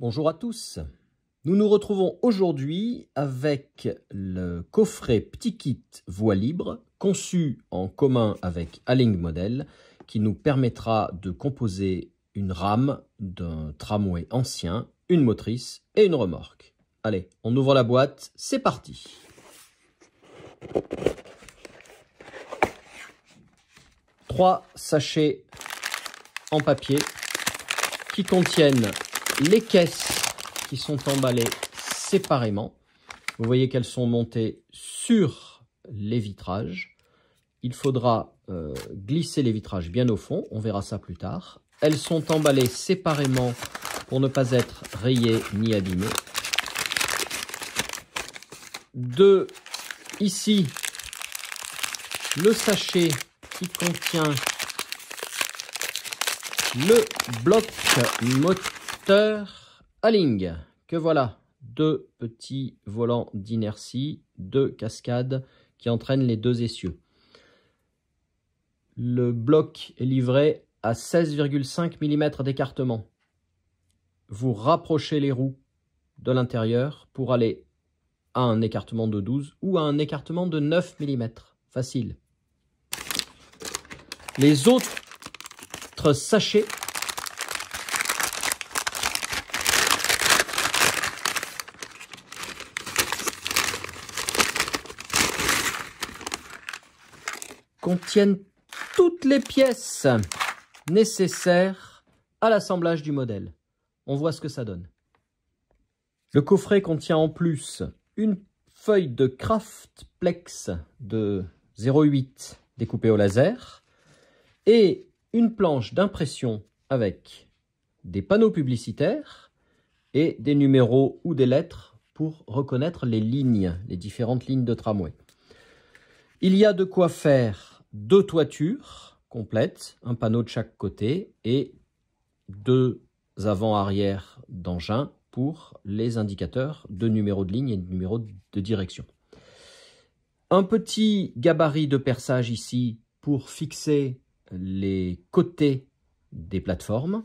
Bonjour à tous. Nous nous retrouvons aujourd'hui avec le coffret Petit Kit Voie Libre, conçu en commun avec Aling Model, qui nous permettra de composer une rame d'un tramway ancien, une motrice et une remorque. Allez, on ouvre la boîte, c'est parti Trois sachets en papier qui contiennent les caisses qui sont emballées séparément. Vous voyez qu'elles sont montées sur les vitrages. Il faudra euh, glisser les vitrages bien au fond, on verra ça plus tard. Elles sont emballées séparément pour ne pas être rayées ni abîmées. De ici, le sachet qui contient le bloc moteur. Alling que voilà, deux petits volants d'inertie, deux cascades qui entraînent les deux essieux. Le bloc est livré à 16,5 mm d'écartement. Vous rapprochez les roues de l'intérieur pour aller à un écartement de 12 ou à un écartement de 9 mm. Facile. Les autres sachets contiennent toutes les pièces nécessaires à l'assemblage du modèle. On voit ce que ça donne. Le coffret contient en plus une feuille de plex de 0,8 découpée au laser et une planche d'impression avec des panneaux publicitaires et des numéros ou des lettres pour reconnaître les lignes, les différentes lignes de tramway. Il y a de quoi faire deux toitures complètes, un panneau de chaque côté et deux avant-arrière d'engin pour les indicateurs de numéro de ligne et de numéro de direction. Un petit gabarit de perçage ici pour fixer les côtés des plateformes.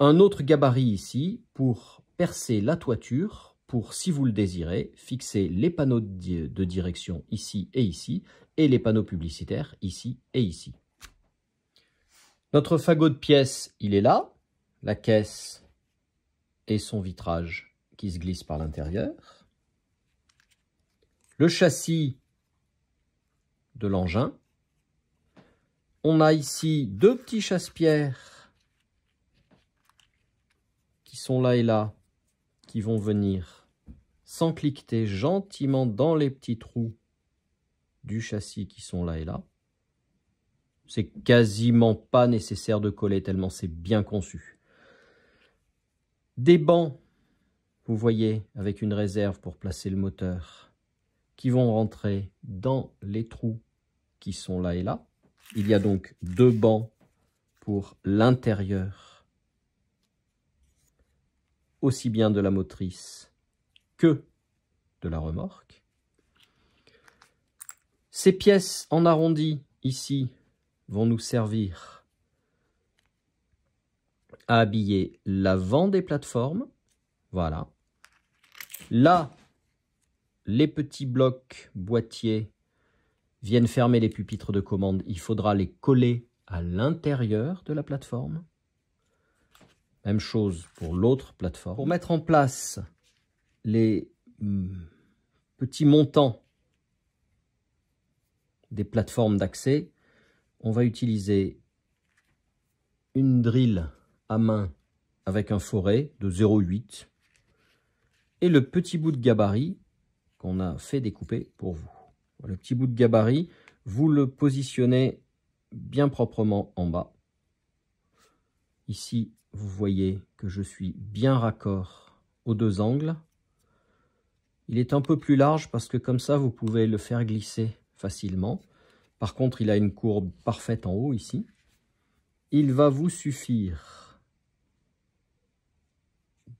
Un autre gabarit ici pour percer la toiture pour, si vous le désirez, fixer les panneaux de direction ici et ici, et les panneaux publicitaires ici et ici. Notre fagot de pièces, il est là, la caisse et son vitrage qui se glisse par l'intérieur. Le châssis de l'engin. On a ici deux petits chasse-pierres qui sont là et là, qui vont venir sans cliquer gentiment dans les petits trous du châssis qui sont là et là. C'est quasiment pas nécessaire de coller tellement c'est bien conçu. Des bancs, vous voyez, avec une réserve pour placer le moteur, qui vont rentrer dans les trous qui sont là et là. Il y a donc deux bancs pour l'intérieur, aussi bien de la motrice de la remorque. Ces pièces en arrondi, ici, vont nous servir à habiller l'avant des plateformes. Voilà. Là, les petits blocs boîtiers viennent fermer les pupitres de commande. Il faudra les coller à l'intérieur de la plateforme. Même chose pour l'autre plateforme. Pour mettre en place les hmm, petits montants des plateformes d'accès, on va utiliser une drille à main avec un forêt de 0,8 et le petit bout de gabarit qu'on a fait découper pour vous. Le petit bout de gabarit, vous le positionnez bien proprement en bas. Ici, vous voyez que je suis bien raccord aux deux angles. Il est un peu plus large parce que comme ça, vous pouvez le faire glisser facilement. Par contre, il a une courbe parfaite en haut ici. Il va vous suffire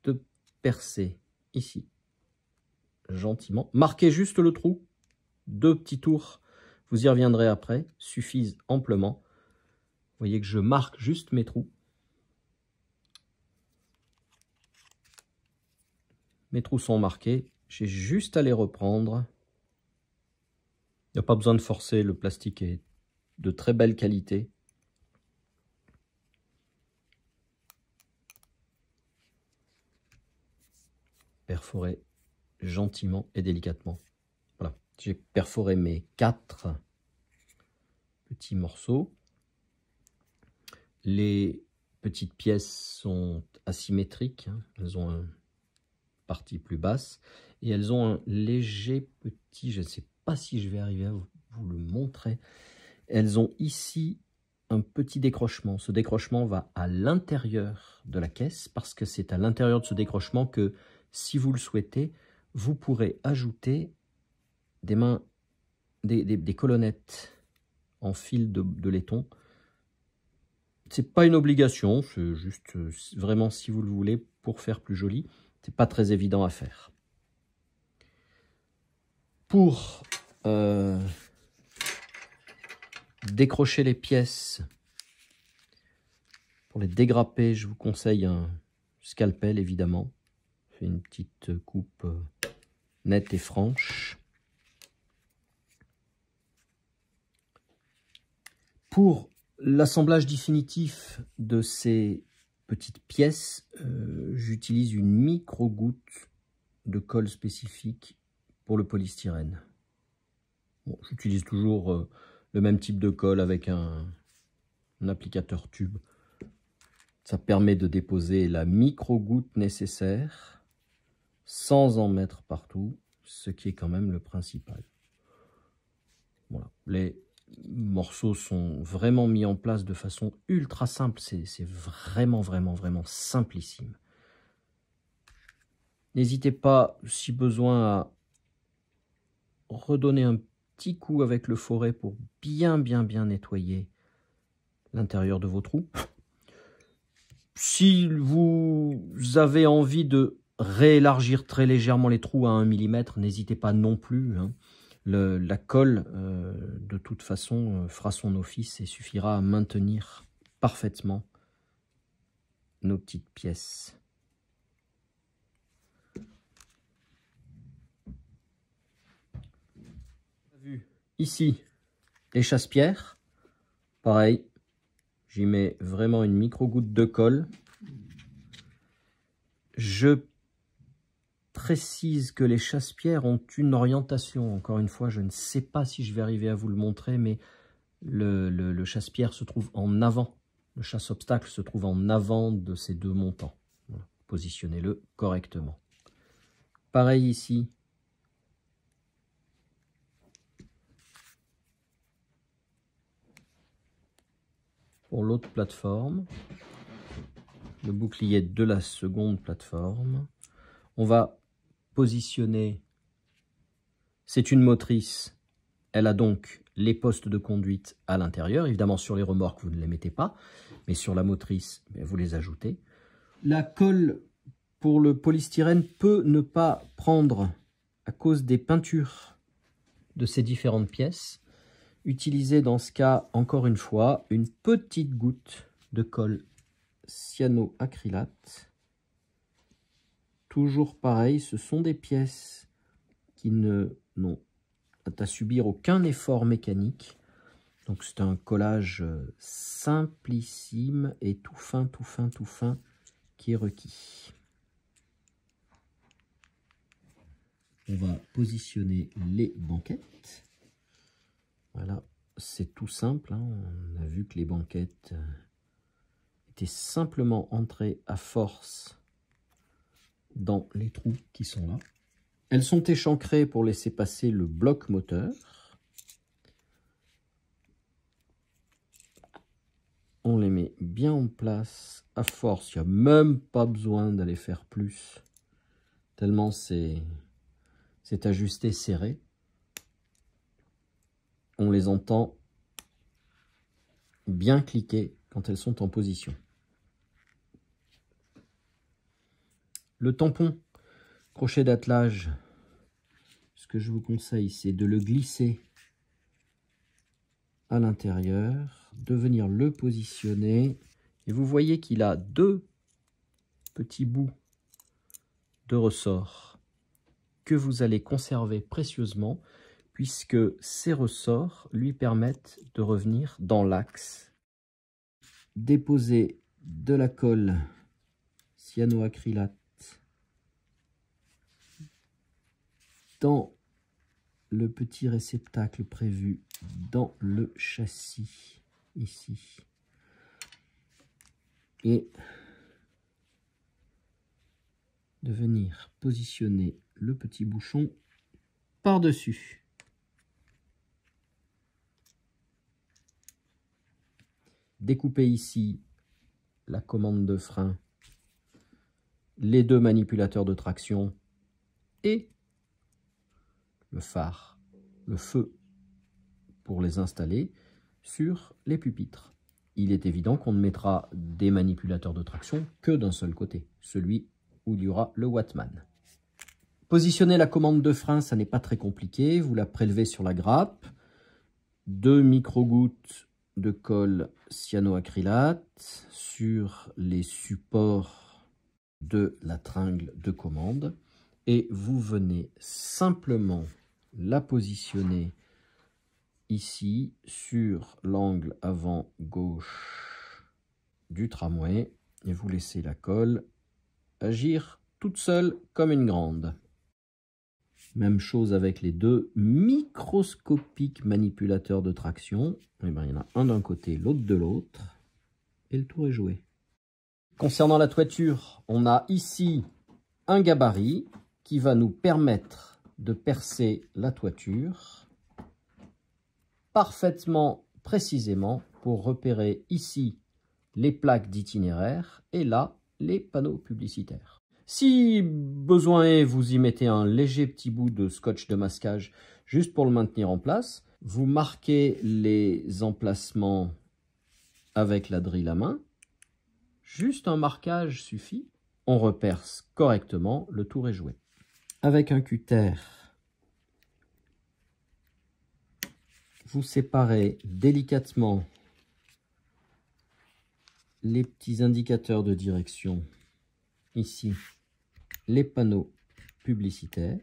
de percer ici, gentiment. Marquez juste le trou, deux petits tours. Vous y reviendrez après, suffisent amplement. Vous voyez que je marque juste mes trous. Mes trous sont marqués, j'ai juste à les reprendre. Il n'y a pas besoin de forcer, le plastique est de très belle qualité. Perforer gentiment et délicatement. Voilà, j'ai perforé mes quatre petits morceaux. Les petites pièces sont asymétriques, hein. elles ont une partie plus basse et elles ont un léger petit, je ne sais pas si je vais arriver à vous, le montrer, elles ont ici un petit décrochement. Ce décrochement va à l'intérieur de la caisse parce que c'est à l'intérieur de ce décrochement que, si vous le souhaitez, vous pourrez ajouter des mains, des, colonnettes en fil de, laiton. laiton. n'est pas une obligation, c'est juste euh, vraiment si vous le voulez pour faire plus joli. C'est pas très évident à faire pour euh, décrocher les pièces, pour les dégrapper, je vous conseille un scalpel évidemment. C'est une petite coupe euh, nette et franche. Pour l'assemblage définitif de ces petites pièces, euh, j'utilise une micro-goutte de colle spécifique pour le polystyrène. Bon, J'utilise toujours euh, le même type de colle avec un, applicateur tube. Ça permet de déposer la micro-goutte nécessaire sans en mettre partout, ce qui est quand même le principal. Voilà. Les morceaux sont vraiment mis en place de façon ultra simple. C'est vraiment, vraiment, vraiment simplissime. N'hésitez pas, si besoin, à redonner un petit coup avec le forêt pour bien bien bien nettoyer l'intérieur de vos trous. Si vous avez envie de réélargir très légèrement les trous à 1 mm, n'hésitez pas non plus. Hein. la colle, euh, de toute façon, euh, fera son office et suffira à maintenir parfaitement nos petites pièces. Ici, les chasse-pierres. Pareil, j'y mets vraiment une micro-goutte de colle. Je précise que les chasse-pierres ont une orientation. Encore une fois, je ne sais pas si je vais arriver à vous le montrer, mais le, chasse-pierre se trouve en avant. Le chasse-obstacle se trouve en avant de ces deux montants. Positionnez-le correctement. Pareil ici, pour l'autre plateforme, le bouclier de la seconde plateforme. On va positionner, c'est une motrice, elle a donc les postes de conduite à l'intérieur. Évidemment, sur les remorques, vous ne les mettez pas, mais sur la motrice, eh, vous les ajoutez. La colle pour le polystyrène peut ne pas prendre à cause des peintures de ces différentes pièces. Utilisez dans ce cas, encore une fois, une petite goutte de colle cyanoacrylate. Toujours pareil, ce sont des pièces qui ne n'ont à subir aucun effort mécanique. Donc c'est un collage euh, simplissime et tout fin, tout fin, tout fin qui est requis. On va positionner les banquettes. Voilà, c'est tout simple. Hein. On a vu que les banquettes euh, étaient simplement entrées à force dans les trous qui sont là. Elles sont échancrées pour laisser passer le bloc moteur. On les met bien en place à force. Il n'y a même pas besoin d'aller faire plus. Tellement c'est ajusté serré on les entend bien cliquer quand elles sont en position. Le tampon crochet d'attelage, ce que je vous conseille, c'est de le glisser à l'intérieur, de venir le positionner. Et vous voyez qu'il a deux petits bouts de ressort que vous allez conserver précieusement puisque ces ressorts lui permettent de revenir dans l'axe. Déposer de la colle cyanoacrylate dans le petit réceptacle prévu dans le châssis ici et de venir positionner le petit bouchon par-dessus. découper ici la commande de frein, les deux manipulateurs de traction et le phare, le feu pour les installer sur les pupitres. Il est évident qu'on ne mettra des manipulateurs de traction que d'un seul côté, celui où il y aura le Wattman. Positionner la commande de frein, ça n'est pas très compliqué. Vous la prélevez sur la grappe. Deux micro-gouttes de colle cyanoacrylate sur les supports de la tringle de commande et vous venez simplement la positionner ici sur l'angle avant gauche du tramway et vous laissez la colle agir toute seule comme une grande. Même chose avec les deux microscopiques manipulateurs de traction. Eh ben, il y en a un d'un côté, l'autre de l'autre. Et le tour est joué. Concernant la toiture, on a ici un gabarit qui va nous permettre de percer la toiture parfaitement précisément pour repérer ici les plaques d'itinéraire et là les panneaux publicitaires. Si besoin est, vous y mettez un léger petit bout de scotch de masquage juste pour le maintenir en place. Vous marquez les emplacements avec la drille à main. Juste un marquage suffit. On reperce correctement, le tour est joué. Avec un cutter, vous séparez délicatement les petits indicateurs de direction ici les panneaux publicitaires,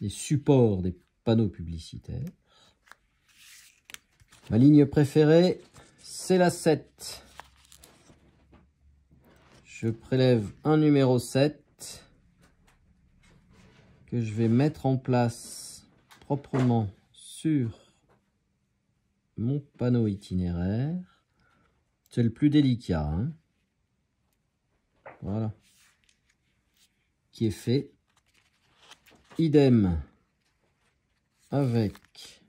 les supports des panneaux publicitaires. Ma ligne préférée, c'est la 7. Je prélève un numéro 7 que je vais mettre en place proprement sur mon panneau itinéraire. C'est le plus délicat. Hein voilà qui est fait. Idem avec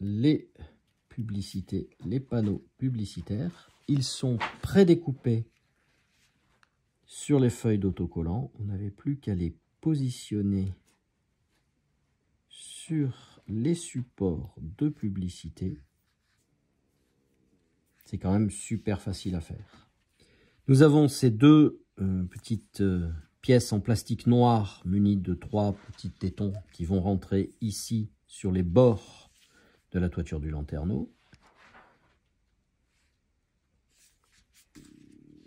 les publicités, les panneaux publicitaires. Ils sont prédécoupés sur les feuilles d'autocollant. On n'avait plus qu'à les positionner sur les supports de publicité. C'est quand même super facile à faire. Nous avons ces deux euh, petites... Euh, pièce en plastique noir munie de trois petits tétons qui vont rentrer ici sur les bords de la toiture du lanterneau.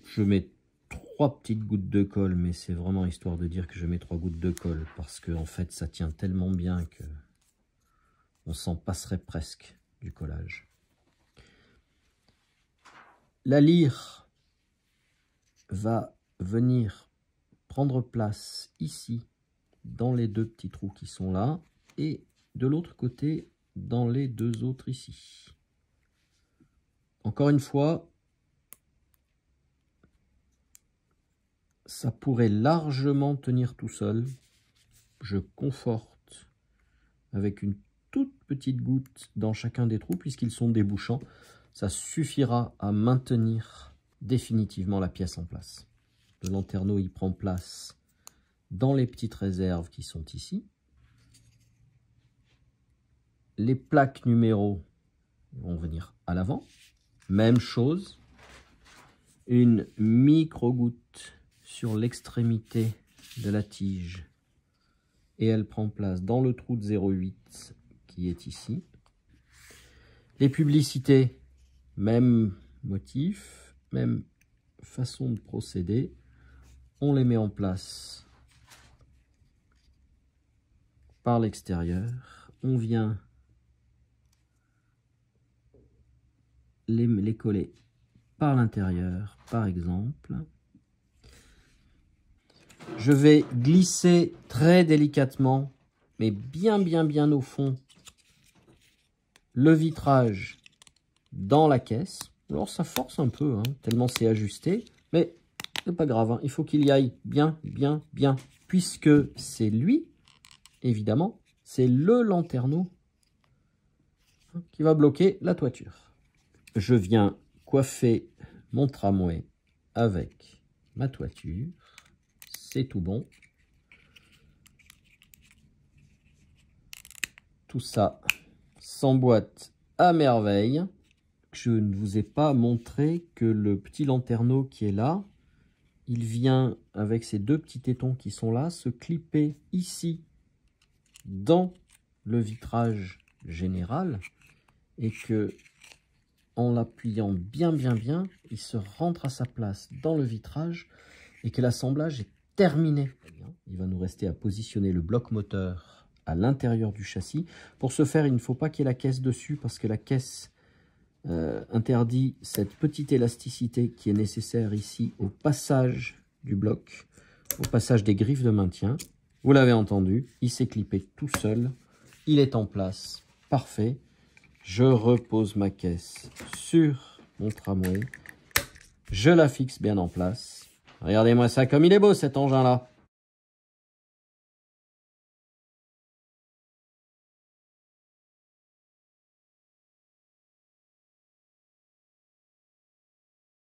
Je mets trois petites gouttes de colle, mais c'est vraiment histoire de dire que je mets trois gouttes de colle parce que en fait ça tient tellement bien que on s'en passerait presque du collage. La lyre va venir prendre place ici dans les deux petits trous qui sont là et de l'autre côté dans les deux autres ici. Encore une fois, ça pourrait largement tenir tout seul. Je conforte avec une toute petite goutte dans chacun des trous puisqu'ils sont débouchants. Ça suffira à maintenir définitivement la pièce en place lanterneau, il prend place dans les petites réserves qui sont ici. Les plaques numéros vont venir à l'avant. Même chose. Une micro-goutte sur l'extrémité de la tige. Et elle prend place dans le trou de 0,8 qui est ici. Les publicités, même motif, même façon de procéder on les met en place par l'extérieur. On vient les, coller par l'intérieur, par exemple. Je vais glisser très délicatement, mais bien, bien, bien au fond, le vitrage dans la caisse. Alors ça force un peu, hein, tellement c'est ajusté, mais c'est pas grave, hein. il faut qu'il y aille bien, bien, bien, puisque c'est lui, évidemment, c'est le lanterneau hein, qui va bloquer la toiture. Je viens coiffer mon tramway avec ma toiture. C'est tout bon. Tout ça s'emboîte à merveille. Je ne vous ai pas montré que le petit lanterneau qui est là, il vient avec ces deux petits tétons qui sont là, se clipper ici dans le vitrage général et que en l'appuyant bien bien bien, il se rentre à sa place dans le vitrage et que l'assemblage est terminé. Il va nous rester à positionner le bloc moteur à l'intérieur du châssis. Pour ce faire, il ne faut pas qu'il y ait la caisse dessus parce que la caisse euh, interdit cette petite élasticité qui est nécessaire ici au passage du bloc, au passage des griffes de maintien. Vous l'avez entendu, il s'est clippé tout seul, il est en place, parfait. Je repose ma caisse sur mon tramway, je la fixe bien en place. Regardez-moi ça comme il est beau cet engin-là